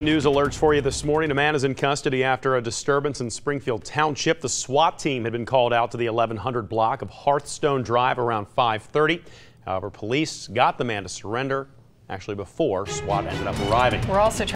News alerts for you this morning. A man is in custody after a disturbance in Springfield Township. The SWAT team had been called out to the 1100 block of Hearthstone Drive around 530. However, police got the man to surrender actually before SWAT ended up arriving. We're also